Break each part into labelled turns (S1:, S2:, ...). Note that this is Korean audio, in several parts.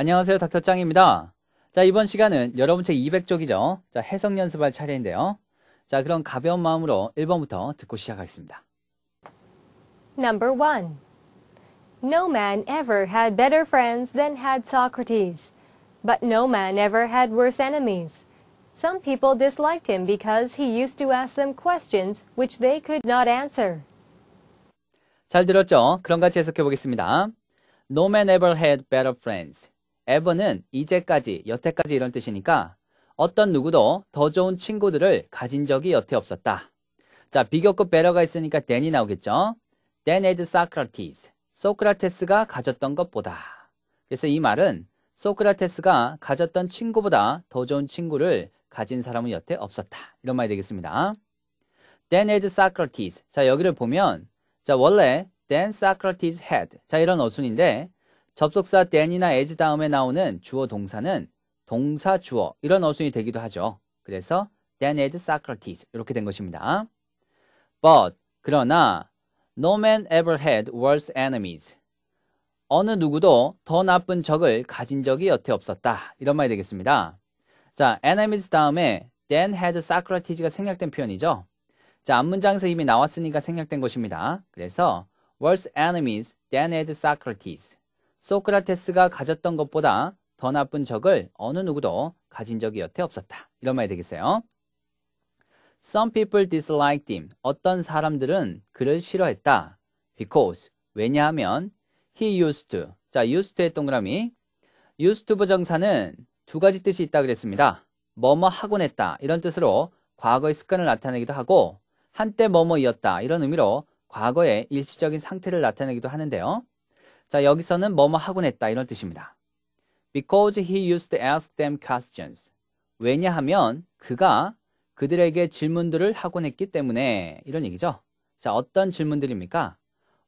S1: 안녕하세요 닥터짱입니다. 자 이번 시간은 여러분 책 200쪽이죠. 자 해석 연습할 차례인데요. 자 그럼 가벼운 마음으로 1번부터 듣고 시작하겠습니다.
S2: Number 1 No man ever had better friends than had Socrates. But no man ever had worse enemies. Some people disliked him because he used to ask them questions which they could not answer.
S1: 잘 들었죠? 그럼 같이 해석해 보겠습니다. No man ever had better friends. ever는 이제까지, 여태까지 이런 뜻이니까 어떤 누구도 더 좋은 친구들을 가진 적이 여태 없었다. 자, 비교급 배러가 있으니까 than이 나오겠죠. than had Socrates. 소크라테스가 가졌던 것보다. 그래서 이 말은 소크라테스가 가졌던 친구보다 더 좋은 친구를 가진 사람은 여태 없었다. 이런 말이 되겠습니다. than had Socrates. 자, 여기를 보면 자, 원래 than Socrates had. 자, 이런 어순인데 접속사 then이나 as 다음에 나오는 주어 동사는 동사 주어 이런 어순이 되기도 하죠. 그래서 then as Socrates 이렇게 된 것입니다. But 그러나 no man ever had worse enemies. 어느 누구도 더 나쁜 적을 가진 적이 여태 없었다. 이런 말이 되겠습니다. 자, enemies 다음에 then had Socrates가 생략된 표현이죠. 자, 앞문장에서 이미 나왔으니까 생략된 것입니다. 그래서 worse enemies t h e n had Socrates. 소크라테스가 가졌던 것보다 더 나쁜 적을 어느 누구도 가진 적이 여태 없었다. 이런 말이 되겠어요. Some people disliked him. 어떤 사람들은 그를 싫어했다. Because 왜냐하면 he used to. 자, used to의 동그라미. used to 부정사는 두 가지 뜻이 있다 그랬습니다. 뭐뭐 하곤 했다. 이런 뜻으로 과거의 습관을 나타내기도 하고 한때 뭐뭐이었다. 이런 의미로 과거의 일시적인 상태를 나타내기도 하는데요. 자, 여기서는 뭐뭐 하곤 했다 이런 뜻입니다. Because he used to ask them questions. 왜냐하면 그가 그들에게 질문들을 하곤 했기 때문에 이런 얘기죠. 자, 어떤 질문들입니까?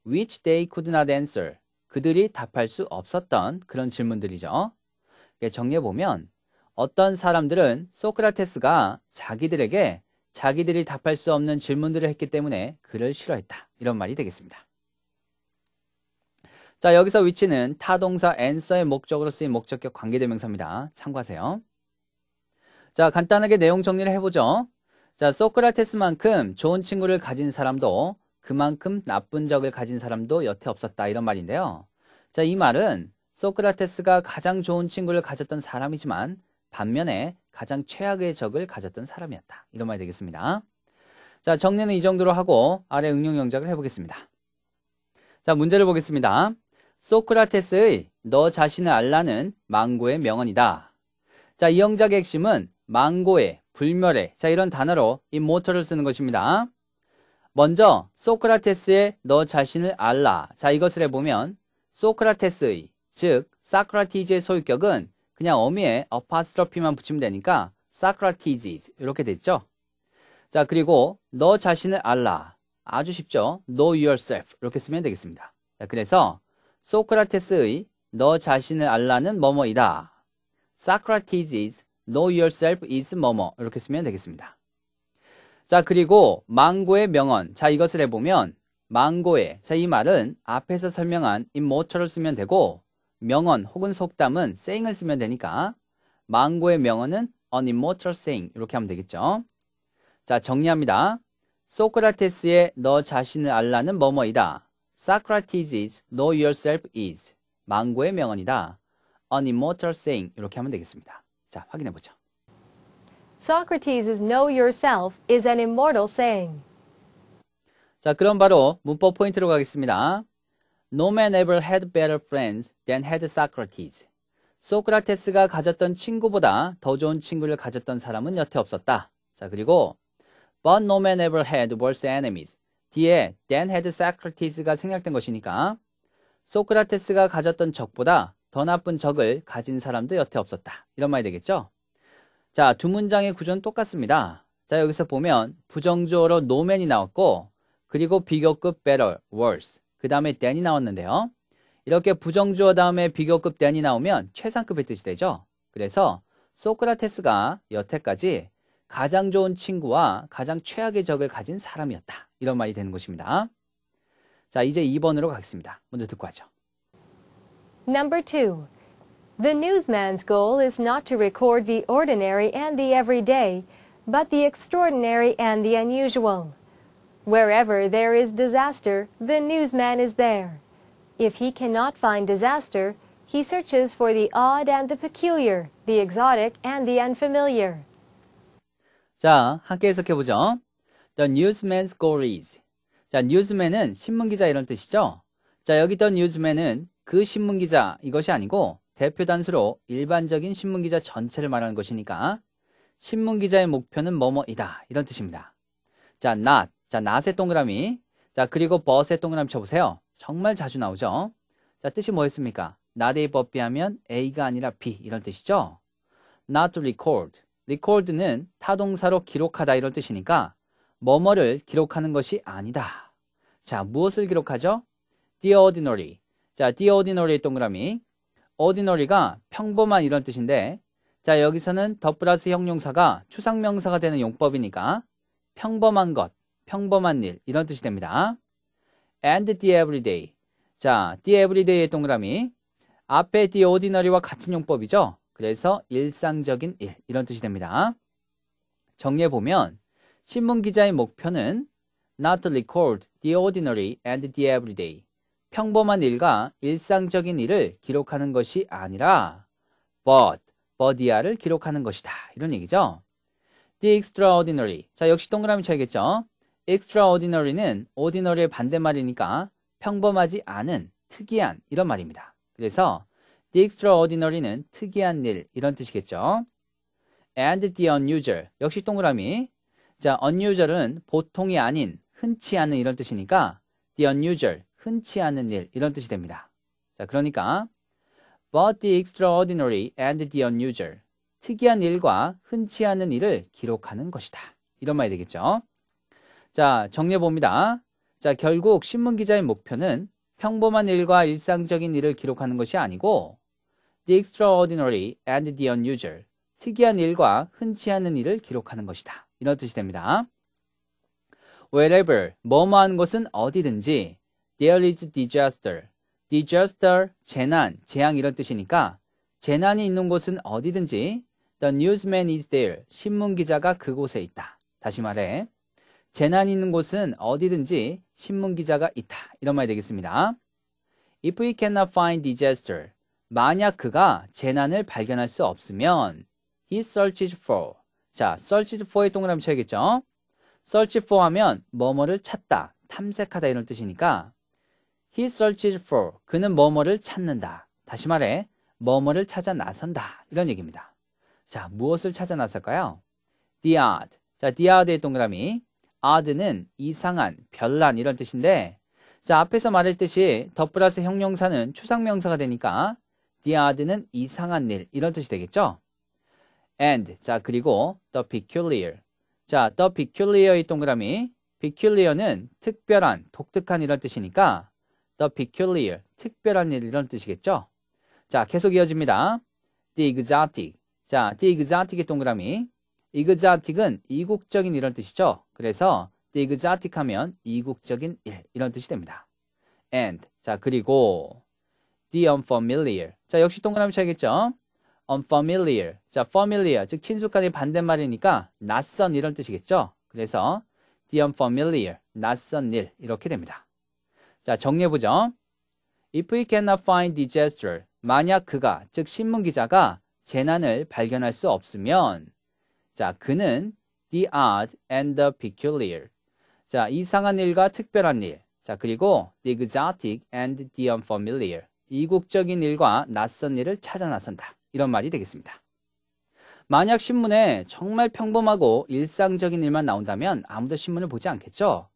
S1: Which they could not answer. 그들이 답할 수 없었던 그런 질문들이죠. 정리해보면 어떤 사람들은 소크라테스가 자기들에게 자기들이 답할 수 없는 질문들을 했기 때문에 그를 싫어했다. 이런 말이 되겠습니다. 자, 여기서 위치는 타동사 answer의 목적으로 쓰인 목적격 관계대명사입니다. 참고하세요. 자, 간단하게 내용 정리를 해보죠. 자, 소크라테스만큼 좋은 친구를 가진 사람도 그만큼 나쁜 적을 가진 사람도 여태 없었다. 이런 말인데요. 자, 이 말은 소크라테스가 가장 좋은 친구를 가졌던 사람이지만 반면에 가장 최악의 적을 가졌던 사람이었다. 이런 말이 되겠습니다. 자, 정리는 이 정도로 하고 아래 응용 영작을 해보겠습니다. 자, 문제를 보겠습니다. 소크라테스의 너 자신을 알라는 망고의 명언이다. 자, 이 영작의 핵심은 망고의 불멸의 자 이런 단어로 이 모터를 쓰는 것입니다. 먼저 소크라테스의 너 자신을 알라 자 이것을 해보면 소크라테스의 즉 사크라티즈의 소유격은 그냥 어미의 어파스트로피만 붙이면 되니까 사크라티즈 이렇게 됐죠. 자 그리고 너 자신을 알라 아주 쉽죠. Know yourself 이렇게 쓰면 되겠습니다. 자, 그래서 소크라테스의 너 자신을 알라는 뭐뭐이다. Socrates' know yourself is 뭐뭐 이렇게 쓰면 되겠습니다. 자 그리고 망고의 명언 자 이것을 해보면 망고의 자 이 말은 앞에서 설명한 인모처을 쓰면 되고 명언 혹은 속담은 saying을 쓰면 되니까 망고의 명언은 an immortal saying 이렇게 하면 되겠죠. 자 정리합니다. 소크라테스의 너 자신을 알라는 뭐뭐이다. Socrates is, know yourself is. 망고의 명언이다. An immortal saying. 이렇게 하면 되겠습니다. 자, 확인해 보죠.
S2: Socrates is know yourself is an immortal saying.
S1: 자, 그럼 바로 문법 포인트로 가겠습니다. No man ever had better friends than had Socrates. 소크라테스가 가졌던 친구보다 더 좋은 친구를 가졌던 사람은 여태 없었다. 자, 그리고 But no man ever had worse enemies 뒤에 t h e n had Socrates가 생략된 것이니까 소크라테스가 가졌던 적보다 더 나쁜 적을 가진 사람도 여태 없었다. 이런 말이 되겠죠? 자, 두 문장의 구조는 똑같습니다. 자, 여기서 보면 부정조어로 노맨이 나왔고 그리고 비교급 better, worse, 그 다음에 t h e n 이 나왔는데요. 이렇게 부정조어 다음에 비교급 t h e n 이 나오면 최상급의 뜻이 되죠. 그래서 소크라테스가 여태까지 가장 좋은 친구와 가장 최악의 적을 가진 사람이었다. 이런 말이 되는 것입니다. 자, 이제 2번으로 가겠습니다. 먼저 듣고 하죠.
S2: Number 2. The newsman's goal is not to record the ordinary and the everyday, but the extraordinary and the unusual. Wherever there is disaster, the newsman is there. If he cannot find disaster, he searches for the odd and the peculiar, the exotic and the unfamiliar.
S1: 자, 함께 해석해 보죠. The newsman's goal is. 자, newsman은 신문기자 이런 뜻이죠. 자, 여기 the newsman은 그 신문기자 이것이 아니고 대표 단수로 일반적인 신문기자 전체를 말하는 것이니까 신문기자의 목표는 뭐뭐이다 이런 뜻입니다. 자, not. 자, not의 동그라미. 자, 그리고 but의 동그라미 쳐보세요. 정말 자주 나오죠. 자, 뜻이 뭐였습니까? not의 법비하면 A가 아니라 B 이런 뜻이죠. not to record. record는 타동사로 기록하다 이런 뜻이니까 뭐뭐를 기록하는 것이 아니다. 자, 무엇을 기록하죠? the ordinary. 자, the ordinary 동그라미. ordinary가 평범한 이런 뜻인데 자, 여기서는 더 플러스 형용사가 추상명사가 되는 용법이니까 평범한 것, 평범한 일 이런 뜻이 됩니다. and the everyday. 자, the everyday의 동그라미. 앞에 the ordinary와 같은 용법이죠. 그래서 일상적인 일 이런 뜻이 됩니다. 정리해 보면 신문 기자의 목표는 not record the ordinary and the everyday 평범한 일과 일상적인 일을 기록하는 것이 아니라 but 버디아를 기록하는 것이다. 이런 얘기죠. The extraordinary. 자, 역시 동그라미 쳐야겠죠. extraordinary는 ordinary의 반대말이니까 평범하지 않은, 특이한 이런 말입니다. 그래서 The extraordinary는 특이한 일 이런 뜻이겠죠. And the unusual 역시 동그라미. 자, unusual은 보통이 아닌 흔치 않은 이런 뜻이니까 the unusual 흔치 않은 일 이런 뜻이 됩니다. 자, 그러니까 but the extraordinary and the unusual 특이한 일과 흔치 않은 일을 기록하는 것이다. 이런 말이 되겠죠. 자, 정리해 봅니다. 자, 결국 신문 기자의 목표는 평범한 일과 일상적인 일을 기록하는 것이 아니고 the extraordinary and the unusual, 특이한 일과 흔치 않은 일을 기록하는 것이다. 이런 뜻이 됩니다. wherever, 뭐뭐한 곳은 어디든지, there is disaster, disaster, 재난, 재앙 이런 뜻이니까 재난이 있는 곳은 어디든지 the newsman is there, 신문기자가 그곳에 있다. 다시 말해, 재난이 있는 곳은 어디든지 신문기자가 있다. 이런 말이 되겠습니다. If we cannot find disaster, 만약 그가 재난을 발견할 수 없으면 he searches for 자, searches for의 동그라미 쳐야겠죠? search for 하면 뭐뭐를 찾다, 탐색하다 이런 뜻이니까 he searches for 그는 뭐뭐를 찾는다. 다시 말해 뭐뭐를 찾아 나선다 이런 얘기입니다. 자, 무엇을 찾아 나설까요? the odd 자, the odd의 동그라미 odd는 이상한, 별난 이런 뜻인데 자, 앞에서 말했듯이 더 플러스 형용사는 추상명사가 되니까 The odd는 이상한 일 이런 뜻이 되겠죠? And 자 그리고 the peculiar 자 the peculiar의 동그라미 peculiar는 특별한 독특한 이런 뜻이니까 the peculiar 특별한 일 이런 뜻이겠죠? 자 계속 이어집니다. The exotic 자 the exotic의 동그라미 exotic은 이국적인 이런 뜻이죠. 그래서 the exotic 하면 이국적인 일 이런 뜻이 됩니다. And 자 그리고 the unfamiliar. 자, 역시 동그라미 쳐야겠죠? unfamiliar. 자, familiar. 즉, 친숙한의 반대말이니까 낯선 이런 뜻이겠죠? 그래서 the unfamiliar. 낯선 일. 이렇게 됩니다. 자, 정리해보죠. If we cannot find the gesture. 만약 그가, 즉, 신문기자가 재난을 발견할 수 없으면, 자, 그는 the odd and the peculiar. 자, 이상한 일과 특별한 일. 자, 그리고 the exotic and the unfamiliar. 이국적인 일과 낯선 일을 찾아 나선다. 이런 말이 되겠습니다. 만약 신문에 정말 평범하고 일상적인 일만 나온다면 아무도 신문을 보지 않겠죠?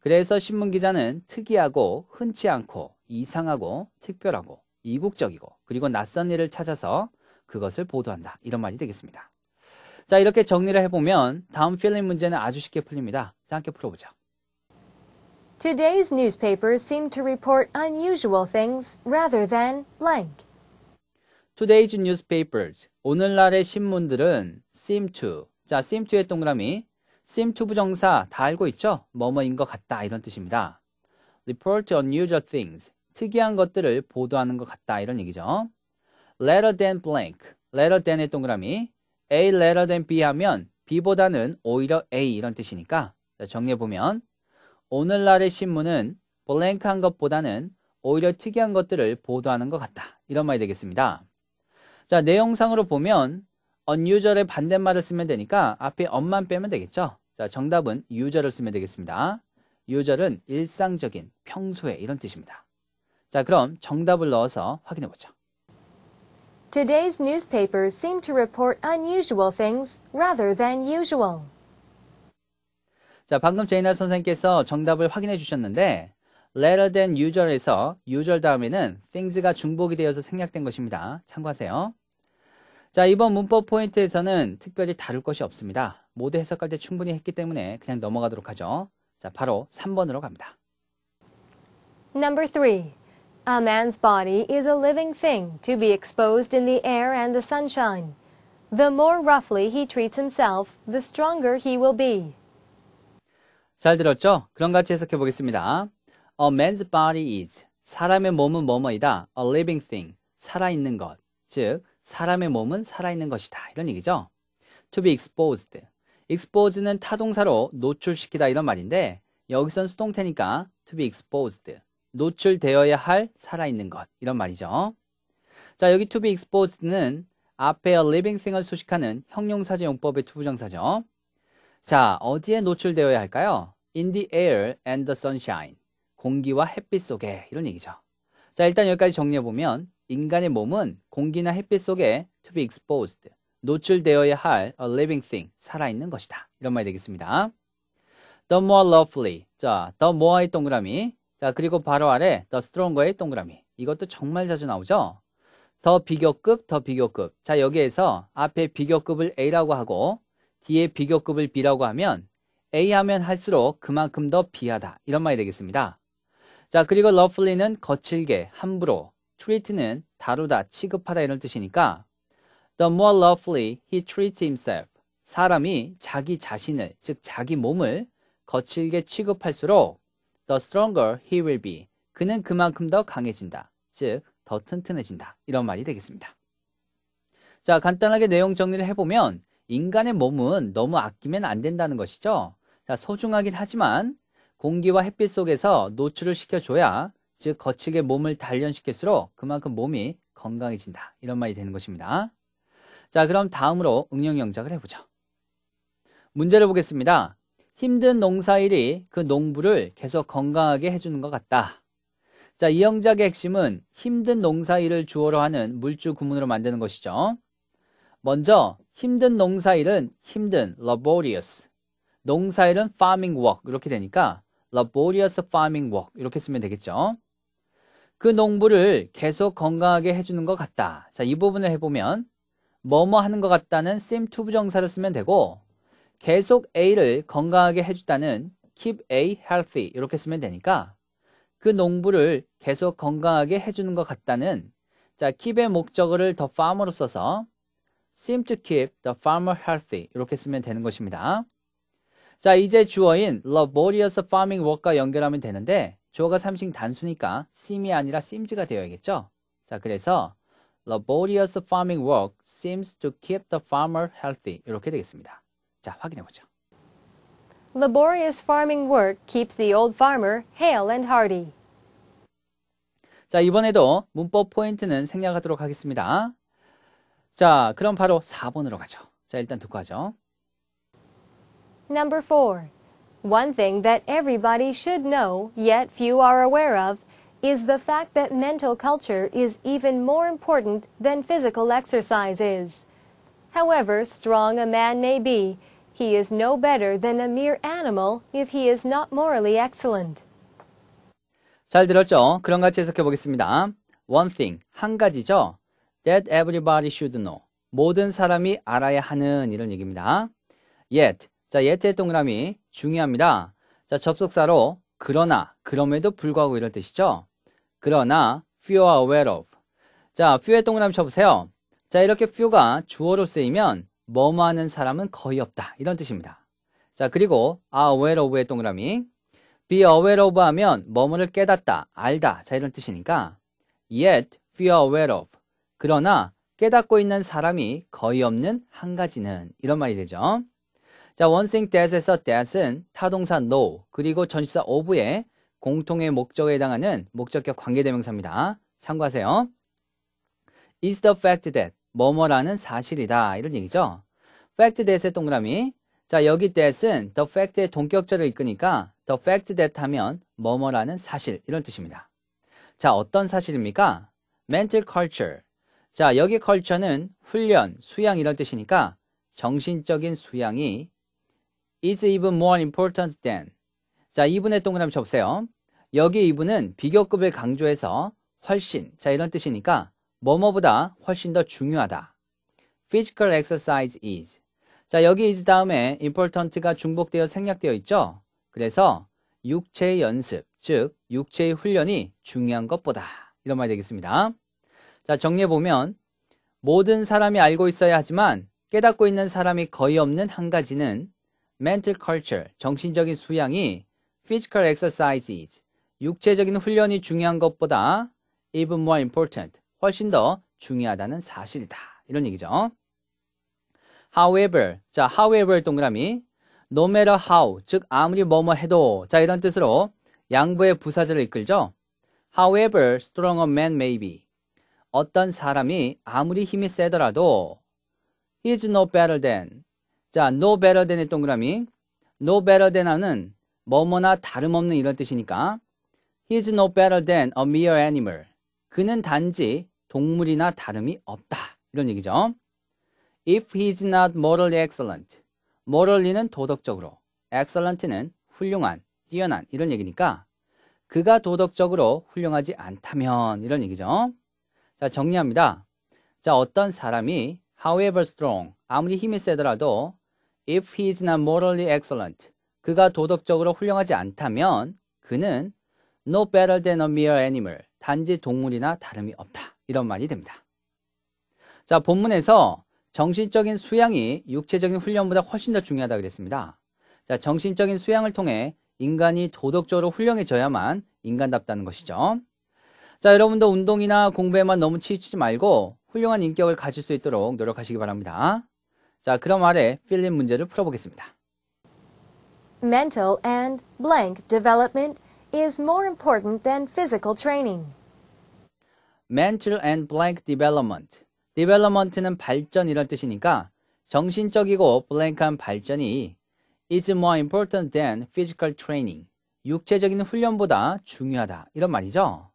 S1: 그래서 신문 기자는 특이하고 흔치 않고 이상하고 특별하고 이국적이고 그리고 낯선 일을 찾아서 그것을 보도한다. 이런 말이 되겠습니다. 자, 이렇게 정리를 해보면 다음 필름 문제는 아주 쉽게 풀립니다. 자, 함께 풀어보죠.
S2: Today's newspapers seem to report unusual things rather than blank.
S1: Today's newspapers, 오늘날의 신문들은 seem to, 자, seem to의 동그라미, seem to 부정사 다 알고 있죠? 뭐뭐인 것 같다 이런 뜻입니다. report unusual things, 특이한 것들을 보도하는 것 같다 이런 얘기죠. rather than blank, rather than의 동그라미, A rather than B 하면 B보다는 오히려 A 이런 뜻이니까 정리해보면 오늘날의 신문은 블랭크한 것보다는 오히려 특이한 것들을 보도하는 것 같다. 이런 말이 되겠습니다. 자, 내용상으로 보면 unusual의 반대말을 쓰면 되니까 앞에 엄만 빼면 되겠죠. 자, 정답은 유저를 쓰면 되겠습니다. 유 s u 은 일상적인, 평소에 이런 뜻입니다. 자, 그럼 정답을 넣어서 확인해 보죠.
S2: Today's newspapers seem to report unusual things rather than usual.
S1: 자, 방금 제이나 선생님께서 정답을 확인해 주셨는데 later than usual에서 usual 다음에는 things가 중복이 되어서 생략된 것입니다. 참고하세요. 자, 이번 문법 포인트에서는 특별히 다룰 것이 없습니다. 모두 해석할 때 충분히 했기 때문에 그냥 넘어가도록 하죠. 자, 바로 3번으로 갑니다.
S2: Number 3. A man's body is a living thing to be exposed in the air and the sunshine. The more roughly he treats himself, the stronger he will be.
S1: 잘 들었죠? 그럼 같이 해석해 보겠습니다. A man's body is 사람의 몸은 뭐뭐이다. A living thing 살아있는 것. 즉 사람의 몸은 살아있는 것이다. 이런 얘기죠. To be exposed. expose는 타동사로 노출시키다 이런 말인데 여기선 수동태니까 to be exposed. 노출되어야 할 살아있는 것. 이런 말이죠. 자, 여기 to be exposed는 앞에 a living thing을 수식하는 형용사제 용법의 투부정사죠. 자, 어디에 노출되어야 할까요? in the air and the sunshine. 공기와 햇빛 속에 이런 얘기죠. 자, 일단 여기까지 정리해 보면 인간의 몸은 공기나 햇빛 속에 to be exposed, 노출되어야 할 a living thing, 살아있는 것이다. 이런 말이 되겠습니다. the more lovely. 자, the more의 동그라미. 자, 그리고 바로 아래 the stronger의 동그라미. 이것도 정말 자주 나오죠? 더 비교급, 더 비교급. 자, 여기에서 앞에 비교급을 A라고 하고 뒤에 비교급을 B라고 하면 A 하면 할수록 그만큼 더비하다 이런 말이 되겠습니다. 자, 그리고 러플리는 거칠게, 함부로, treat는 다루다, 취급하다 이런 뜻이니까 The more roughly he treats himself, 사람이 자기 자신을, 즉 자기 몸을 거칠게 취급할수록 the stronger he will be, 그는 그만큼 더 강해진다, 즉 더 튼튼해진다 이런 말이 되겠습니다. 자, 간단하게 내용 정리를 해보면 인간의 몸은 너무 아끼면 안 된다는 것이죠. 자, 소중하긴 하지만 공기와 햇빛 속에서 노출을 시켜줘야 즉 거칠게 몸을 단련시킬수록 그만큼 몸이 건강해진다. 이런 말이 되는 것입니다. 자, 그럼 다음으로 응용 영작을 해보죠. 문제를 보겠습니다. 힘든 농사일이 그 농부를 계속 건강하게 해주는 것 같다. 자, 이 영작의 핵심은 힘든 농사일을 주어로 하는 물주 구문으로 만드는 것이죠. 먼저 힘든 농사일은 힘든 laborious 농사일은 farming work 이렇게 되니까 laborious farming work 이렇게 쓰면 되겠죠. 그 농부를 계속 건강하게 해주는 것 같다. 자, 이 부분을 해보면 뭐뭐 하는 것 같다는 seem to 부정사를 쓰면 되고 계속 A를 건강하게 해주다는 keep A healthy 이렇게 쓰면 되니까 그 농부를 계속 건강하게 해주는 것 같다는 자 keep의 목적어를 the farm으로 써서 seem to keep the farmer healthy 이렇게 쓰면 되는 것입니다. 자, 이제 주어인 laborious farming work과 연결하면 되는데 주어가 삼식 단수니까 seem이 아니라 seems가 되어야겠죠? 자, 그래서 laborious farming work seems to keep the farmer healthy 이렇게 되겠습니다. 자, 확인해 보죠.
S2: Laborious farming work keeps the old farmer hale and hearty.
S1: 자, 이번에도 문법 포인트는 생략하도록 하겠습니다. 자, 그럼 바로 4번으로 가죠. 자, 일단 듣고 하죠.
S2: Number four, one thing that everybody should know, yet few are aware of, is the fact that mental culture is even more important than physical exercise is. However strong a man may be, he is no better than a mere animal if he is not morally excellent.
S1: 잘 들었죠? 그런 같이 해석해 보겠습니다. One thing, 한 가지죠. That everybody should know. 모든 사람이 알아야 하는 이런 얘기입니다. Yet, 자, 예때 동그라미 중요합니다. 자, 접속사로 그러나, 그럼에도 불구하고 이럴 뜻이죠. 그러나, few are aware of. 자, few의 동그라미 쳐보세요. 자, 이렇게 few가 주어로 쓰이면 뭐뭐 하는 사람은 거의 없다. 이런 뜻입니다. 자, 그리고 are aware of의 동그라미. be aware of 하면 뭐뭐를 깨닫다, 알다. 자, 이런 뜻이니까 yet few are aware of. 그러나 깨닫고 있는 사람이 거의 없는 한 가지는 이런 말이 되죠. 자, 원생 that에서 that은 타동사 no 그리고 전치사 of의 공통의 목적에 해당하는 목적격 관계대명사입니다. 참고하세요. is the fact that 뭐뭐라는 사실이다 이런 얘기죠. fact that의 동그라미 자 여기 that은 the fact의 동격절을 이끄니까 the fact that 하면 뭐뭐라는 사실 이런 뜻입니다. 자 어떤 사실입니까? mental culture 자 여기 culture는 훈련, 수양 이런 뜻이니까 정신적인 수양이 is even more important than. 자, 이분의 동그라미 접세요. 으 여기 이분은 비교급을 강조해서 훨씬, 자, 이런 뜻이니까 뭐뭐보다 훨씬 더 중요하다. physical exercise is. 자, 여기 is 다음에 important가 중복되어 생략되어 있죠? 그래서 육체의 연습, 즉 육체의 훈련이 중요한 것보다 이런 말이 되겠습니다. 자, 정리해 보면 모든 사람이 알고 있어야 하지만 깨닫고 있는 사람이 거의 없는 한 가지는 mental culture, 정신적인 수양이 physical exercises, 육체적인 훈련이 중요한 것보다 even more important, 훨씬 더 중요하다는 사실이다. 이런 얘기죠. however, 자, however 동그라미, no matter how, 즉 아무리 뭐뭐 해도, 자, 이런 뜻으로 양부의 부사절을 이끌죠. however strong a man may be, 어떤 사람이 아무리 힘이 세더라도 he is no better than, 자, no better than의 동그라미. no better than은 뭐뭐나 다름없는 이런 뜻이니까 he's no better than a mere animal. 그는 단지 동물이나 다름이 없다. 이런 얘기죠. if he's not morally excellent. morally는 도덕적으로, excellent는 훌륭한, 뛰어난 이런 얘기니까 그가 도덕적으로 훌륭하지 않다면 이런 얘기죠. 자, 정리합니다. 자, 어떤 사람이 however strong, 아무리 힘이 세더라도 If he is not morally excellent, 그가 도덕적으로 훌륭하지 않다면 그는 no better than a mere animal, 단지 동물이나 다름이 없다. 이런 말이 됩니다. 자, 본문에서 정신적인 수양이 육체적인 훈련보다 훨씬 더 중요하다 고 그랬습니다. 자, 정신적인 수양을 통해 인간이 도덕적으로 훌륭해져야만 인간답다는 것이죠. 자, 여러분도 운동이나 공부에만 너무 치우치지 말고 훌륭한 인격을 가질 수 있도록 노력하시기 바랍니다. 자, 그럼 아래 필린 문제를 풀어보겠습니다.
S2: Mental and blank development is more important than physical
S1: training. Mental and blank development. development는 발전 이럴 뜻이니까 정신적이고 b l a n k 한 발전이 is more important than physical training. 육체적인 훈련보다 중요하다. 이런 말이죠.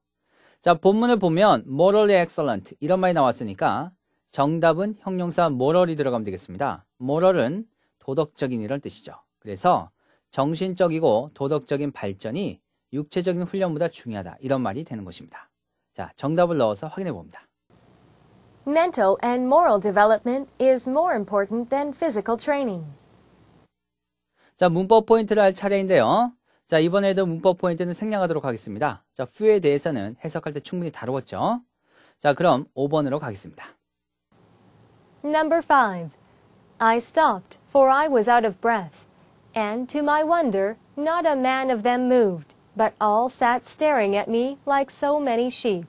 S1: 자, 본문을 보면 morally excellent 이런 말이 나왔으니까 정답은 형용사 moral이 들어가면 되겠습니다. moral은 도덕적인 이란 뜻이죠. 그래서 정신적이고 도덕적인 발전이 육체적인 훈련보다 중요하다. 이런 말이 되는 것입니다. 자, 정답을 넣어서 확인해 봅니다.
S2: Mental and moral development is more important than physical training.
S1: 자, 문법 포인트를 할 차례인데요. 자, 이번에도 문법 포인트는 생략하도록 하겠습니다. 자, 후에 대해서는 해석할 때 충분히 다루었죠. 자, 그럼 5번으로 가겠습니다.
S2: Number 5. I stopped, for I was out of breath. And, to my wonder, not a man of them moved, but all sat staring at me like so many sheep.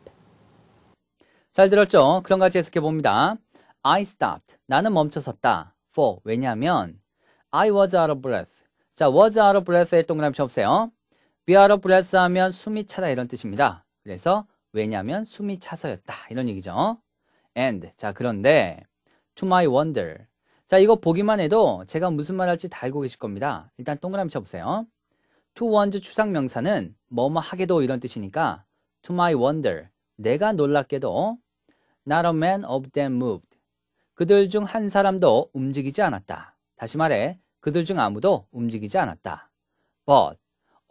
S1: 잘 들었죠? 그럼 같이 해석해 봅니다. I stopped. 나는 멈춰 섰다. For, 왜냐하면 I was out of breath. 자, was out of breath에 동그라미 쳐보세요. be out of breath 하면 숨이 차다 이런 뜻입니다. 그래서, 왜냐하면 숨이 차서였다. 이런 얘기죠. and, 자, 그런데, to my wonder. 자, 이거 보기만 해도 제가 무슨 말 할지 다 알고 계실 겁니다. 일단 동그라미 쳐보세요. to one's 추상명사는 뭐뭐 하게도 이런 뜻이니까 to my wonder, 내가 놀랍게도 not a man of them moved. 그들 중 한 사람도 움직이지 않았다. 다시 말해, 그들 중 아무도 움직이지 않았다. but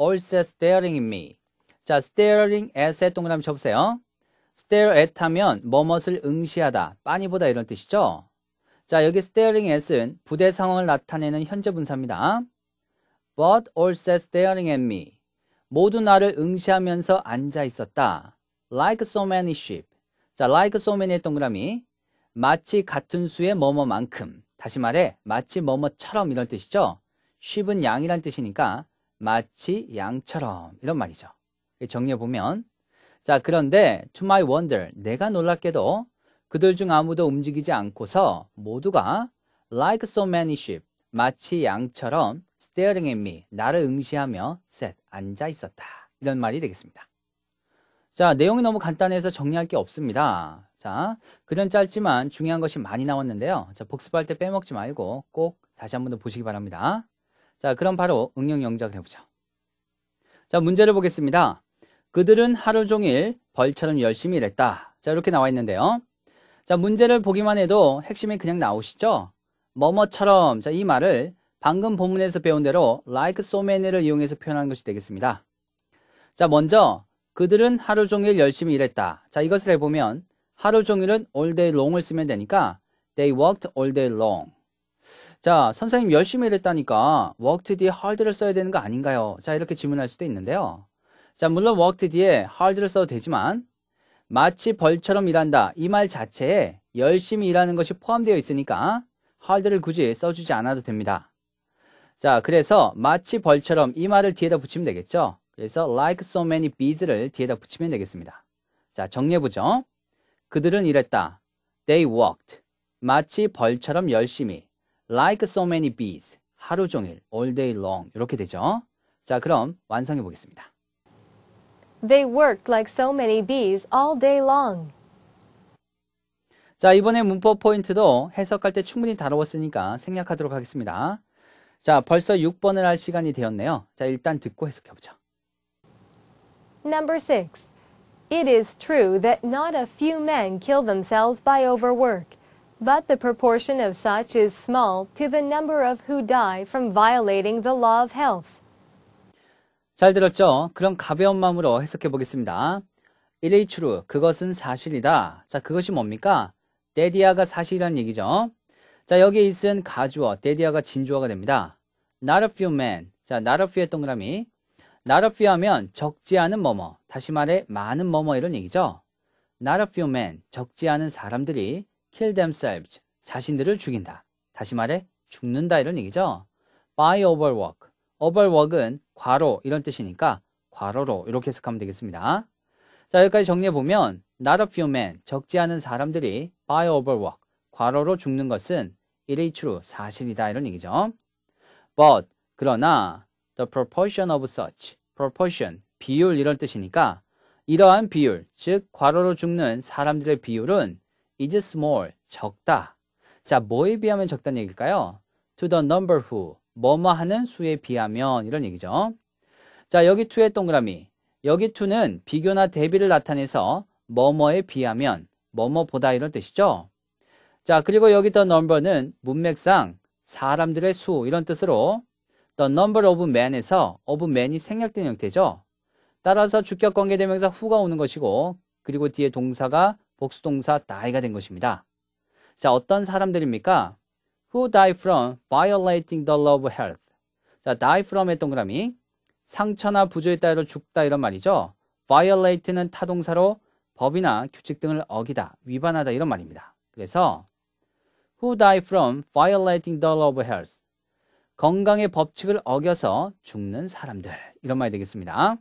S1: all sat staring at me. 자, staring at의 동그라미 쳐보세요. stare at 하면 뭐뭇을 응시하다, 빤히 보다 이런 뜻이죠. 자, 여기 staring at은 부대 상황을 나타내는 현재 분사입니다. But all sat staring at me. 모두 나를 응시하면서 앉아 있었다. Like so many sheep. 자, like so many의 동그라미. 마치 같은 수의 뭐뭐만큼. 다시 말해, 마치 뭐뭐처럼 이런 뜻이죠. sheep은 양이란 뜻이니까 마치 양처럼 이런 말이죠. 정리해 보면 자, 그런데 to my wonder 내가 놀랍게도 그들 중 아무도 움직이지 않고서 모두가 like so many sheep 마치 양처럼 staring at me 나를 응시하며 sat 앉아 있었다. 이런 말이 되겠습니다. 자, 내용이 너무 간단해서 정리할 게 없습니다. 자, 그은 짧지만 중요한 것이 많이 나왔는데요. 자, 복습할 때 빼먹지 말고 꼭 다시 한번 더 보시기 바랍니다. 자, 그럼 바로 응용 영작을 해보죠. 자, 문제를 보겠습니다. 그들은 하루 종일 벌처럼 열심히 일했다. 자, 이렇게 나와 있는데요. 자, 문제를 보기만 해도 핵심이 그냥 나오시죠? 뭐뭐처럼 자, 이 말을 방금 본문에서 배운 대로 like so many를 이용해서 표현하는 것이 되겠습니다. 자, 먼저 그들은 하루 종일 열심히 일했다. 자, 이것을 해보면 하루 종일은 all day long을 쓰면 되니까 they worked all day long. 자, 선생님 열심히 일했다니까 worked 뒤에 hard를 써야 되는 거 아닌가요? 자, 이렇게 질문할 수도 있는데요. 자, 물론 worked 뒤에 hard를 써도 되지만 마치 벌처럼 일한다. 이 말 자체에 열심히 일하는 것이 포함되어 있으니까 hard를 굳이 써주지 않아도 됩니다. 자, 그래서 마치 벌처럼 이 말을 뒤에다 붙이면 되겠죠. 그래서 like so many bees를 뒤에다 붙이면 되겠습니다. 자, 정리해보죠. 그들은 일했다. They w a l k e d 마치 벌처럼 열심히. Like so many bees. 하루 종일. All day long. 이렇게 되죠. 자, 그럼 완성해보겠습니다.
S2: They worked like so many bees all day long.
S1: 자, 이번에 문법 포인트도 해석할 때 충분히 다루었으니까 생략하도록 하겠습니다. 자, 벌써 6번을 할 시간이 되었네요. 자, 일단 듣고 해석해 보죠.
S2: Number 6. It is true that not a few men kill themselves by overwork, but the proportion of such is small to the number of who die from violating the law of
S1: health. 잘 들었죠? 그럼 가벼운 마음으로 해석해 보겠습니다. 1의 추루, 그것은 사실이다. 자, 그것이 뭡니까? 데디아가 사실이라는 얘기죠. 자, 여기에 있은 가주어, 데디아가 진주어가 됩니다. not a few men. 자, not a few의 동그라미. not a few 하면 적지 않은 뭐뭐. 다시 말해, 많은 뭐뭐 이런 얘기죠. not a few men. 적지 않은 사람들이 kill themselves. 자신들을 죽인다. 다시 말해, 죽는다 이런 얘기죠. by overwork. overwork은 괄호 이런 뜻이니까 괄호로 이렇게 해석하면 되겠습니다. 자 여기까지 정리해보면 not a few men, 적지 않은 사람들이 by overwork, 과로로 죽는 것은 일의 추루 사실이다 이런 얘기죠. but, 그러나 the proportion of such, proportion, 비율 이런 뜻이니까 이러한 비율, 즉괄호로 죽는 사람들의 비율은 is small, 적다. 자, 뭐에 비하면 적다는 얘기일까요? to the number who, 뭐뭐 하는 수에 비하면 이런 얘기죠. 자, 여기 2의 동그라미. 여기 2는 비교나 대비를 나타내서 뭐뭐에 비하면 뭐뭐보다 이런 뜻이죠. 자, 그리고 여기 the number는 문맥상 사람들의 수 이런 뜻으로 the number of men에서 of men이 생략된 형태죠. 따라서 주격 관계대명사 후가 오는 것이고 그리고 뒤에 동사가 복수동사 die가 된 것입니다. 자, 어떤 사람들입니까? who die from violating the law of health. 자, die from의 동그라미. 상처나 부조에 따라 죽다 이런 말이죠. violate는 타동사로 법이나 규칙 등을 어기다, 위반하다 이런 말입니다. 그래서 who die from violating the law of health. 건강의 법칙을 어겨서 죽는 사람들. 이런 말이 되겠습니다.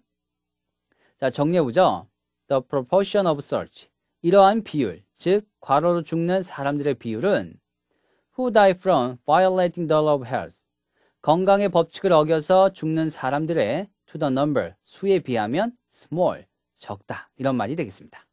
S1: 자, 정리해보죠. The proportion of such. 이러한 비율, 즉, 과로로 죽는 사람들의 비율은 who die from violating the law of health. 건강의 법칙을 어겨서 죽는 사람들의 to the number, 수에 비하면 small, 적다. 이런 말이 되겠습니다.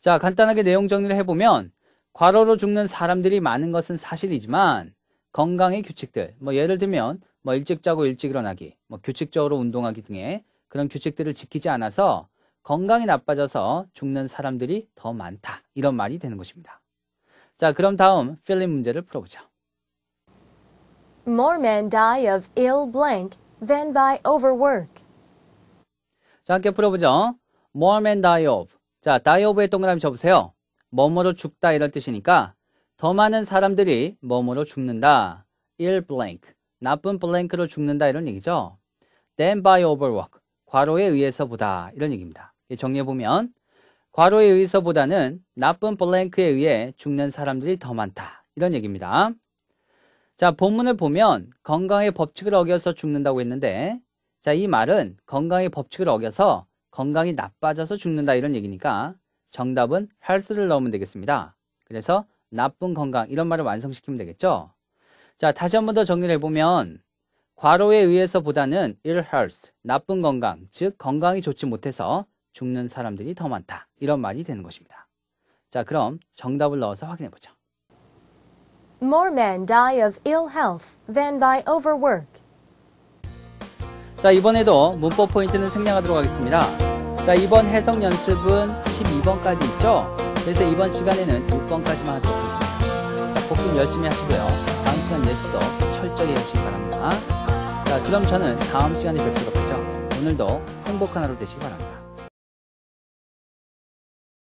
S1: 자, 간단하게 내용 정리를 해보면, 과로로 죽는 사람들이 많은 것은 사실이지만, 건강의 규칙들, 뭐 예를 들면, 뭐 일찍 자고 일찍 일어나기, 뭐 규칙적으로 운동하기 등의 그런 규칙들을 지키지 않아서 건강이 나빠져서 죽는 사람들이 더 많다. 이런 말이 되는 것입니다. 자, 그럼 다음 필립 문제를 풀어보죠.
S2: More men die of ill blank than by overwork.
S1: 자, 함께 풀어보죠. More men die of. 자, die of의 동그라미 접으세요. 뭐뭐로 죽다 이럴 뜻이니까 더 많은 사람들이 뭐뭐로 죽는다. ill blank. 나쁜 블랭크로 죽는다 이런 얘기죠. than by overwork. 과로에 의해서 보다 이런 얘기입니다. 정리해보면 과로에 의해서보다는 나쁜 블랭크에 의해 죽는 사람들이 더 많다. 이런 얘기입니다. 자, 본문을 보면 건강의 법칙을 어겨서 죽는다고 했는데 자, 이 말은 건강의 법칙을 어겨서 건강이 나빠져서 죽는다 이런 얘기니까 정답은 health를 넣으면 되겠습니다. 그래서 나쁜 건강 이런 말을 완성시키면 되겠죠. 자, 다시 한 번 더 정리를 해보면 과로에 의해서 보다는 ill health, 나쁜 건강, 즉 건강이 좋지 못해서 죽는 사람들이 더 많다. 이런 말이 되는 것입니다. 자, 그럼 정답을 넣어서 확인해 보죠.
S2: More men die of ill health than by overwork.
S1: 자, 이번에도 문법 포인트는 생략하도록 하겠습니다. 자, 이번 해석 연습은 12번까지 있죠? 그래서 이번 시간에는 6번까지만 하도록 하겠습니다. 자, 복습 열심히 하시고요. 다음 시간 예습도 철저히 하시기 바랍니다. 자, 그럼 저는 다음 시간에 뵙도록 하죠. 오늘도 행복한 하루 되시기 바랍니다.